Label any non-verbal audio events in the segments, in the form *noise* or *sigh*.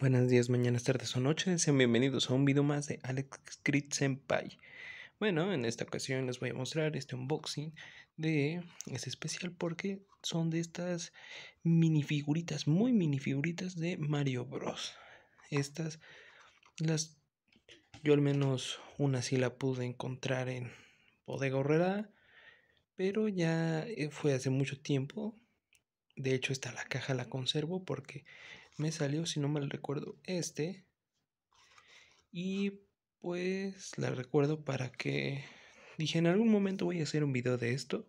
Buenos días, mañanas, tardes o noches. Sean bienvenidos a un video más de Alex Creed Senpai. Bueno, en esta ocasión les voy a mostrar este unboxing de... Es este especial porque son de estas minifiguritas, muy minifiguritas de Mario Bros. Estas las... Yo al menos una sí la pude encontrar en Bodega Horrera, pero ya eh, fue hace mucho tiempo. De hecho, esta la caja la conservo porque me salió, si no mal recuerdo, este. Y pues la recuerdo para que dije, en algún momento voy a hacer un video de esto.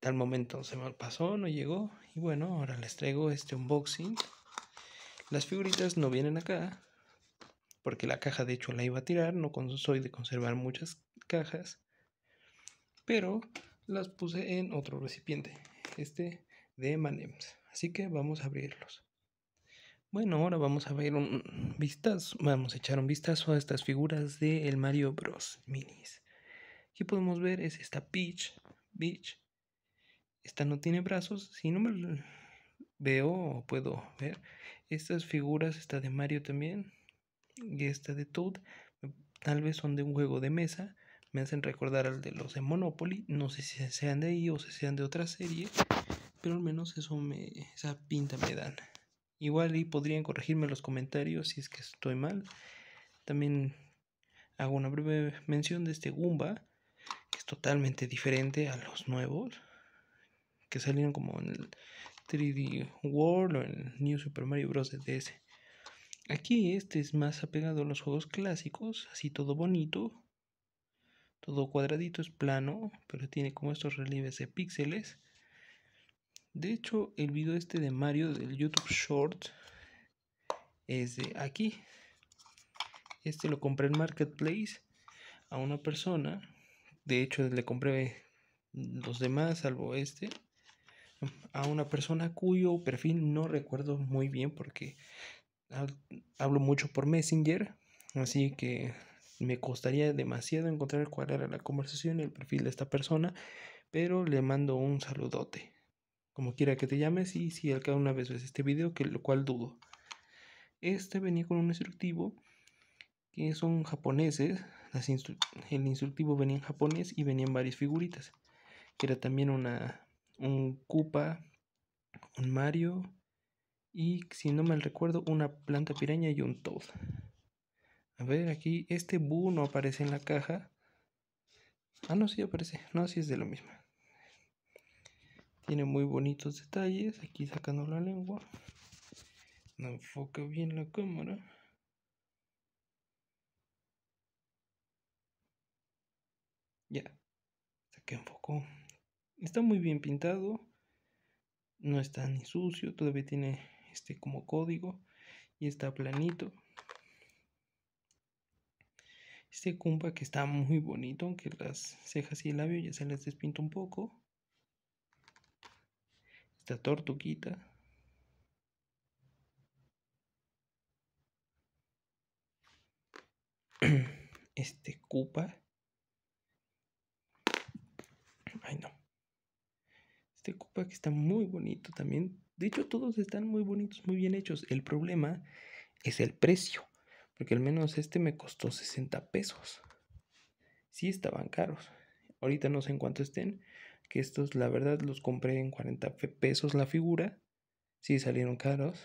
Tal momento se me pasó, no llegó. Y bueno, ahora les traigo este unboxing. Las figuritas no vienen acá. Porque la caja de hecho la iba a tirar. No soy de conservar muchas cajas. Pero las puse en otro recipiente. Este de Manems. Así que vamos a abrirlos. Bueno, ahora vamos a ver un vistazo, vamos a echar un vistazo a estas figuras de el Mario Bros. Minis. Aquí podemos ver es esta Peach, Peach. Esta no tiene brazos, si no me veo o puedo ver. Estas figuras, esta de Mario también y esta de Toad, tal vez son de un juego de mesa. Me hacen recordar al de los de Monopoly. No sé si sean de ahí o si sean de otra serie. Pero al menos eso me, esa pinta me dan. Igual ahí podrían corregirme los comentarios si es que estoy mal. También hago una breve mención de este Goomba, que es totalmente diferente a los nuevos, que salieron como en el 3D World o en el New Super Mario Bros. DS. Aquí este es más apegado a los juegos clásicos, así todo bonito, todo cuadradito, es plano, pero tiene como estos relieves de píxeles. De hecho, el video este de Mario del YouTube Short es de aquí. Este lo compré en Marketplace a una persona. De hecho, le compré los demás, salvo este, a una persona cuyo perfil no recuerdo muy bien porque hablo mucho por Messenger. Así que me costaría demasiado encontrar cuál era la conversación y el perfil de esta persona. Pero le mando un saludote como quiera que te llames, y si acá una vez ves este video, que lo cual dudo. Este venía con un instructivo que son japoneses, el instructivo venía en japonés y venían varias figuritas, que era también una, un Koopa, un Mario y, si no mal recuerdo, una planta piraña y un Toad. A ver, aquí este Boo no aparece en la caja. Ah, no, sí aparece. No, si es de lo mismo. Tiene muy bonitos detalles. Aquí sacando la lengua. No enfoca bien la cámara. Ya. que enfocó. Está muy bien pintado. No está ni sucio. Todavía tiene este como código. Y está planito. Este cumpa que está muy bonito, aunque las cejas y el labio ya se les despinta un poco esta tortuquita. *clears throat* Este cupa. Ay no. Este cupa que está muy bonito también. De hecho, todos están muy bonitos, muy bien hechos. El problema es el precio. Porque al menos este me costó 60 pesos. Sí estaban caros. Ahorita no sé en cuánto estén que estos la verdad los compré en 40 pesos la figura. Sí salieron caros,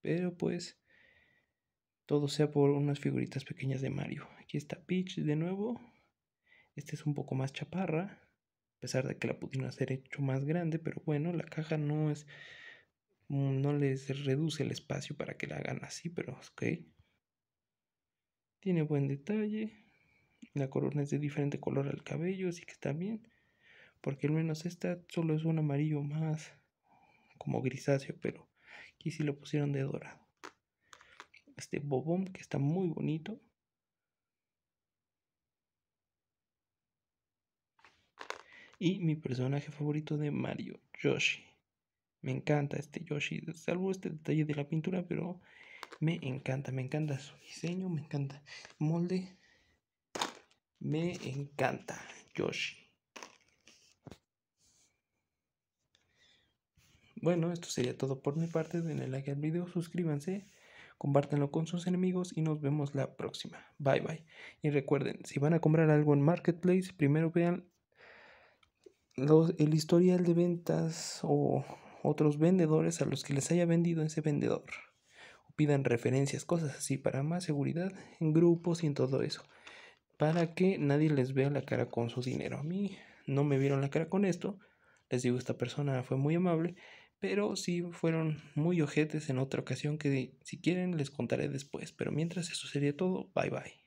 pero pues todo sea por unas figuritas pequeñas de Mario. Aquí está Peach de nuevo. Este es un poco más chaparra, a pesar de que la pudieron hacer hecho más grande, pero bueno, la caja no es mm, no les reduce el espacio para que la hagan así, pero ok. Tiene buen detalle. La corona es de diferente color al cabello, así que está bien porque al menos esta solo es un amarillo más como grisáceo, pero aquí sí lo pusieron de dorado. Este bobón que está muy bonito. Y mi personaje favorito de Mario, Yoshi. Me encanta este Yoshi, salvo este detalle de la pintura, pero me encanta, me encanta su diseño, me encanta el molde. Me encanta Yoshi. Bueno, esto sería todo por mi parte. Denle like al video, suscríbanse, compártanlo con sus enemigos y nos vemos la próxima. Bye bye. Y recuerden, si van a comprar algo en Marketplace, primero vean los, el historial de ventas o otros vendedores a los que les haya vendido ese vendedor. O pidan referencias, cosas así, para más seguridad en grupos y en todo eso. Para que nadie les vea la cara con su dinero. A mí no me vieron la cara con esto. Les digo, esta persona fue muy amable pero sí fueron muy ojetes en otra ocasión que si quieren les contaré después. Pero mientras eso sería todo, bye bye.